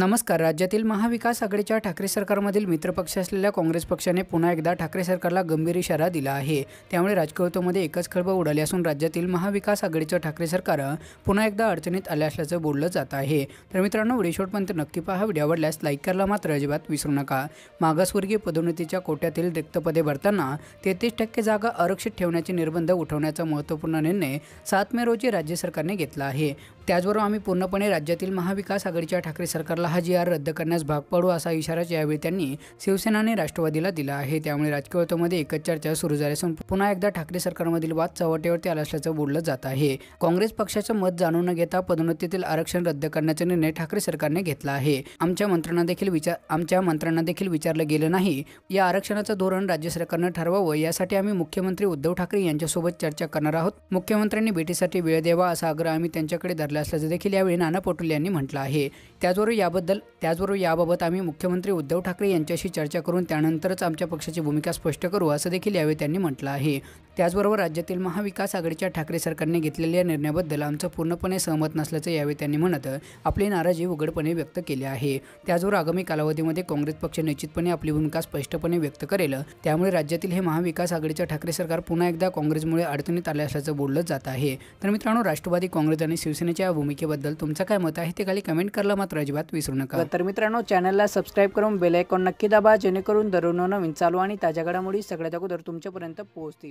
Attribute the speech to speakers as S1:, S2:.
S1: नमस्कार राज्यातील महाविकास आघाडीच्या ठाकरे सरकारमधील मित्रपक्ष असलेल्या काँग्रेस पक्षाने पुन्हा एकदा ठाकरे सरकारला गंभीर इशारा दिला आहे त्यामुळे राजकारणामध्ये एकच खळबळ उडाली असून राज्यातील महाविकास आघाडीचं ठाकरे सरकार पुन्हा एकदा अडचणीत आले असल्याचं बोललं जात आहे तर मित्रांनो व्हिडिओ नक्की पहा व्हिडिओ आवडल्यास लाईक करायला मात्र अजिबात विसरू नका मागासवर्गीय पदोन्नतीच्या कोट्यातील पदे भरताना तेहतीस टक्के जागा आरक्षित ठेवण्याचे निर्बंध उठवण्याचा महत्त्वपूर्ण निर्णय सात मे रोजी राज्य सरकारने घेतला आहे त्याचबरोबर आम्ही पूर्णपणे राज्यातील महाविकास आघाडीच्या ठाकरे सरकारला हा जी आर रद्द करण्यास भाग पाडू असा इशाराच यावेळी त्यांनी आणि राष्ट्रवादीला दिला आहे त्यामुळे राजकीय एकच चर्चा सुरू झाली असून पुन्हा एकदा ठाकरे सरकारमधील वाद चवटेवरती आला असल्याचं बोललं जात आहे काँग्रेस पक्षाचं मत जाणून न घेता पदोन्नतीतील आरक्षण रद्द करण्याचा निर्णय ठाकरे सरकारने घेतला आहे आमच्या मंत्र्यांना देखील विचार आमच्या मंत्र्यांना देखील विचारलं गेलं नाही या आरक्षणाचं धोरण राज्य सरकारनं ठरवावं यासाठी आम्ही मुख्यमंत्री उद्धव ठाकरे यांच्यासोबत चर्चा करणार आहोत मुख्यमंत्र्यांनी भेटीसाठी वेळ द्यावा असा आग्रह आम्ही त्यांच्याकडे धरला असल्याचं देखील यावेळी नाना पटोले यांनी म्हटलं आहे त्याचबरोबर याबद्दल याबद्दल त्याचबरोबर याबाबत आम्ही मुख्यमंत्री उद्धव ठाकरे यांच्याशी चर्चा करून त्यानंतरच आमच्या पक्षाची भूमिका स्पष्ट करू असं देखील यावेळी त्यांनी म्हटलं आहे त्याचबरोबर राज्यातील महाविकास आघाडीच्या ठाकरे सरकारने घेतलेल्या निर्णयाबद्दल आमचं पूर्णपणे सहमत नसल्याचं यावेळी त्यांनी म्हणत आपली नाराजी उघडपणे व्यक्त केली आहे त्याचबरोबर आगामी कालावधीमध्ये काँग्रेस पक्ष निश्चितपणे आपली भूमिका स्पष्टपणे व्यक्त करेल त्यामुळे राज्यातील हे महाविकास आघाडीच्या ठाकरे सरकार पुन्हा एकदा काँग्रेसमुळे अडचणीत आले असल्याचं बोललं जात आहे तर मित्रांनो राष्ट्रवादी काँग्रेस आणि शिवसेनेच्या या भूमिकेबद्दल तुमचं काय मत आहे ते खाली कमेंट करायला मात्र अजिबात विसरू नका तर मित्रांनो चॅनलला सबस्क्राईब करून बेलायकॉन नक्की दाबा जेणेकरून दररोज नवीन चालू आणि ताज्या घडामोडी सगळ्यात अगोदर तुमच्यापर्यंत पोहोचतील